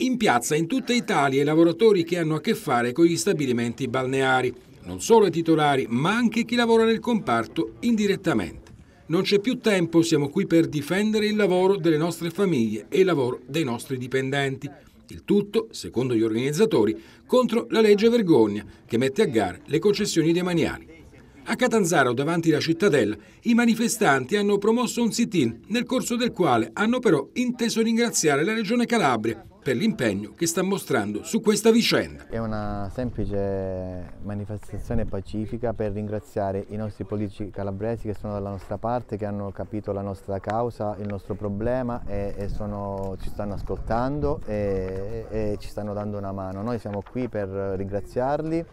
In piazza in tutta Italia i lavoratori che hanno a che fare con gli stabilimenti balneari, non solo i titolari ma anche chi lavora nel comparto indirettamente. Non c'è più tempo, siamo qui per difendere il lavoro delle nostre famiglie e il lavoro dei nostri dipendenti. Il tutto, secondo gli organizzatori, contro la legge vergogna che mette a gara le concessioni demaniali. A Catanzaro, davanti alla cittadella, i manifestanti hanno promosso un sit-in, nel corso del quale hanno però inteso ringraziare la Regione Calabria per l'impegno che sta mostrando su questa vicenda. È una semplice manifestazione pacifica per ringraziare i nostri politici calabresi che sono dalla nostra parte, che hanno capito la nostra causa, il nostro problema e, e sono, ci stanno ascoltando e, e ci stanno dando una mano. Noi siamo qui per ringraziarli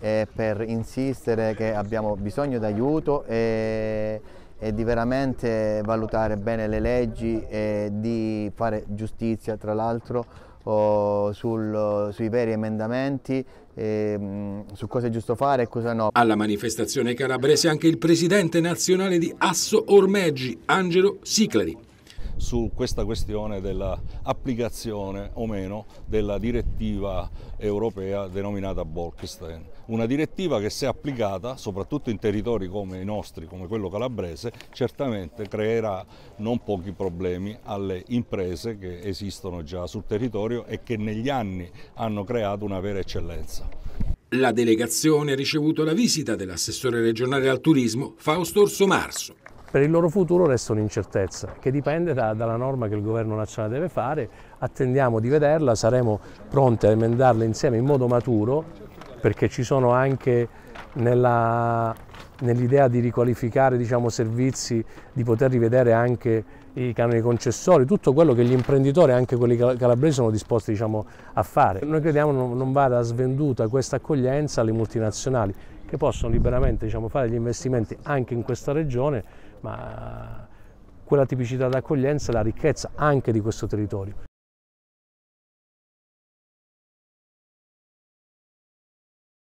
e per insistere che abbiamo bisogno d'aiuto e e di veramente valutare bene le leggi e di fare giustizia tra l'altro sui veri emendamenti e, mm, su cosa è giusto fare e cosa no. Alla manifestazione calabrese anche il presidente nazionale di Asso Ormeggi, Angelo Siclari su questa questione dell'applicazione o meno della direttiva europea denominata Bolkestein. Una direttiva che se applicata, soprattutto in territori come i nostri, come quello calabrese, certamente creerà non pochi problemi alle imprese che esistono già sul territorio e che negli anni hanno creato una vera eccellenza. La delegazione ha ricevuto la visita dell'assessore regionale al turismo Fausto Orso Marso per il loro futuro resta un'incertezza che dipende da, dalla norma che il governo nazionale deve fare, attendiamo di vederla, saremo pronti a emendarla insieme in modo maturo perché ci sono anche nella nell'idea di riqualificare diciamo, servizi, di poter rivedere anche i canoni concessori, tutto quello che gli imprenditori, anche quelli calabresi, sono disposti diciamo, a fare. Noi crediamo non vada svenduta questa accoglienza alle multinazionali che possono liberamente diciamo, fare gli investimenti anche in questa regione, ma quella tipicità d'accoglienza è la ricchezza anche di questo territorio.